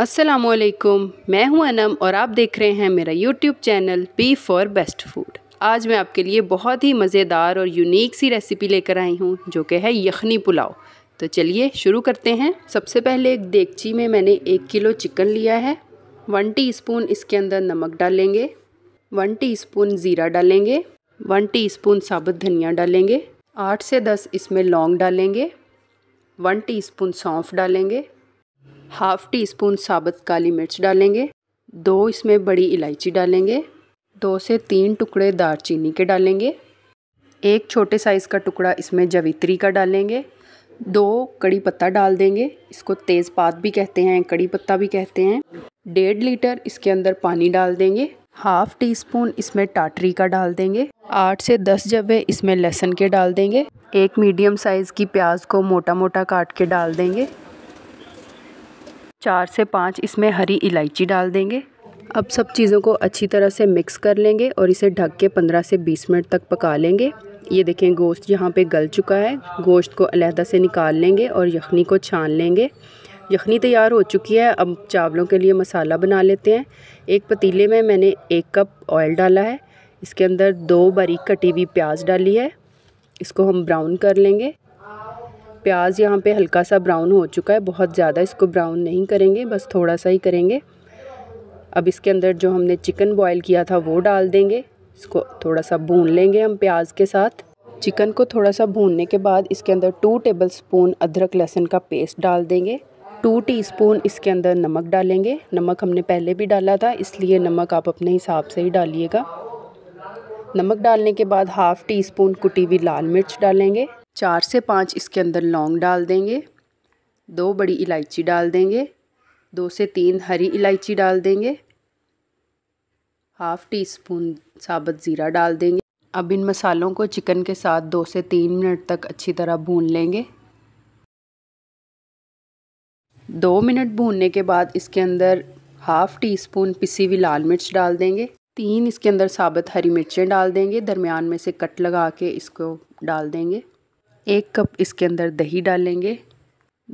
असलकुम मैं हूं अनम और आप देख रहे हैं मेरा YouTube channel B for best food आज मैं आपके लिए बहुत ही मज़ेदार और यूनिक सी रेसिपी लेकर आई हूं जो कि है यखनी पुलाव तो चलिए शुरू करते हैं सबसे पहले एक देगची में मैंने एक किलो चिकन लिया है वन टीस्पून इसके अंदर नमक डालेंगे वन स्पून ज़ीरा डालेंगे वन स्पून साबुत धनिया डालेंगे आठ से दस इसमें लौंग डालेंगे वन स्पून सौंफ डालेंगे हाफ टी स्पून साबुत काली मिर्च डालेंगे दो इसमें बड़ी इलायची डालेंगे दो से तीन टुकड़े दारचीनी के डालेंगे एक छोटे साइज़ का टुकड़ा इसमें जवित्री का डालेंगे दो कड़ी पत्ता डाल देंगे इसको तेज़पात भी कहते हैं कड़ी पत्ता भी कहते हैं डेढ़ लीटर इसके अंदर पानी डाल देंगे हाफ टी स्पून इसमें टाटरी का डाल देंगे आठ से दस जब्बे इसमें लहसुन के डाल देंगे एक मीडियम साइज़ की प्याज को मोटा मोटा काट के डाल देंगे चार से पाँच इसमें हरी इलायची डाल देंगे अब सब चीज़ों को अच्छी तरह से मिक्स कर लेंगे और इसे ढक के पंद्रह से बीस मिनट तक पका लेंगे ये देखें गोश्त यहाँ पे गल चुका है गोश्त को अलहदा से निकाल लेंगे और यखनी को छान लेंगे यखनी तैयार हो चुकी है अब चावलों के लिए मसाला बना लेते हैं एक पतीले में मैंने एक कप ऑयल डाला है इसके अंदर दो बारीक कटी हुई प्याज डाली है इसको हम ब्राउन कर लेंगे प्याज यहाँ पे हल्का सा ब्राउन हो चुका है बहुत ज़्यादा इसको ब्राउन नहीं करेंगे बस थोड़ा सा ही करेंगे अब इसके अंदर जो हमने चिकन बॉईल किया था वो डाल देंगे इसको थोड़ा सा भून लेंगे हम प्याज के साथ चिकन को थोड़ा सा भूनने के बाद इसके अंदर टू टेबल स्पून अदरक लहसुन का पेस्ट डाल देंगे टू स्पून इसके अंदर नमक डालेंगे नमक हमने पहले भी डाला था इसलिए नमक आप अपने हिसाब से ही डालिएगा नमक डालने के बाद हाफ़ टी स्पून कुटी हुई लाल मिर्च डालेंगे चार से पाँच इसके अंदर लौंग डाल देंगे दो बड़ी इलायची डाल देंगे दो से तीन हरी इलायची डाल देंगे हाफ़ टी स्पून साबुत ज़ीरा डाल देंगे अब इन मसालों को चिकन के साथ दो से तीन मिनट तक अच्छी तरह भून लेंगे दो मिनट भूनने के बाद इसके अंदर हाफ़ टी स्पून पिसी हुई लाल मिर्च डाल देंगे तीन इसके अंदर साबुत हरी मिर्चें डाल देंगे दरमियान में से कट लगा के इसको डाल देंगे एक कप इसके अंदर दही डालेंगे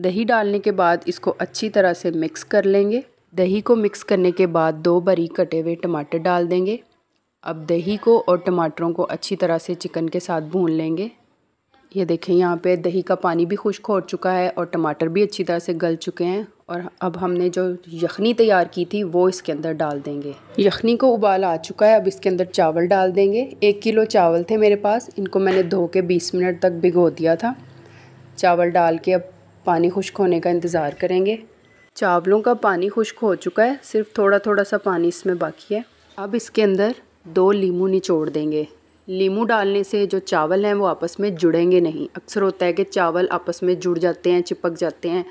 दही डालने के बाद इसको अच्छी तरह से मिक्स कर लेंगे दही को मिक्स करने के बाद दो बरी कटे हुए टमाटर डाल देंगे अब दही को और टमाटरों को अच्छी तरह से चिकन के साथ भून लेंगे ये देखें यहाँ पे दही का पानी भी खुश्क हो चुका है और टमाटर भी अच्छी तरह से गल चुके हैं और अब हमने जो यखनी तैयार की थी वो इसके अंदर डाल देंगे यखनी को उबाल आ चुका है अब इसके अंदर चावल डाल देंगे एक किलो चावल थे मेरे पास इनको मैंने धो के बीस मिनट तक भिगो दिया था चावल डाल के अब पानी खुश्क होने का इंतज़ार करेंगे चावलों का पानी खुश्क हो चुका है सिर्फ थोड़ा थोड़ा सा पानी इसमें बाकी है अब इसके अंदर दो लीमू निचोड़ देंगे लीमू डालने से जो चावल हैं वो आपस में जुड़ेंगे नहीं अक्सर होता है कि चावल आपस में जुड़ जाते हैं चिपक जाते हैं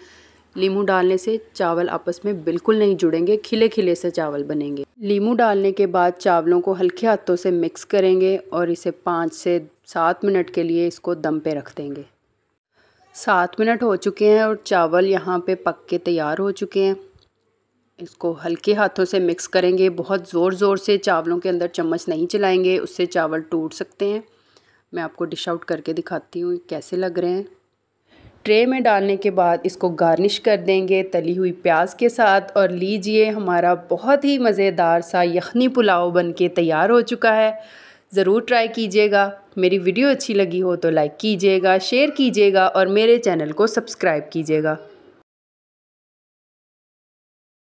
लीमू डालने से चावल आपस में बिल्कुल नहीं जुड़ेंगे खिले खिले से चावल बनेंगे लीमू डालने के बाद चावलों को हल्के हाथों से मिक्स करेंगे और इसे पाँच से सात मिनट के लिए इसको दम पे रख देंगे सात मिनट हो चुके हैं और चावल यहाँ पे पक के तैयार हो चुके हैं इसको हल्के हाथों से मिक्स करेंगे बहुत ज़ोर ज़ोर से चावलों के अंदर चम्मच नहीं चलाएंगे उससे चावल टूट सकते हैं मैं आपको डिश आउट करके दिखाती हूँ कैसे लग रहे हैं ट्रे में डालने के बाद इसको गार्निश कर देंगे तली हुई प्याज के साथ और लीजिए हमारा बहुत ही मज़ेदार सा यखनी पुलाव बनके तैयार हो चुका है ज़रूर ट्राई कीजिएगा मेरी वीडियो अच्छी लगी हो तो लाइक कीजिएगा शेयर कीजिएगा और मेरे चैनल को सब्सक्राइब कीजिएगा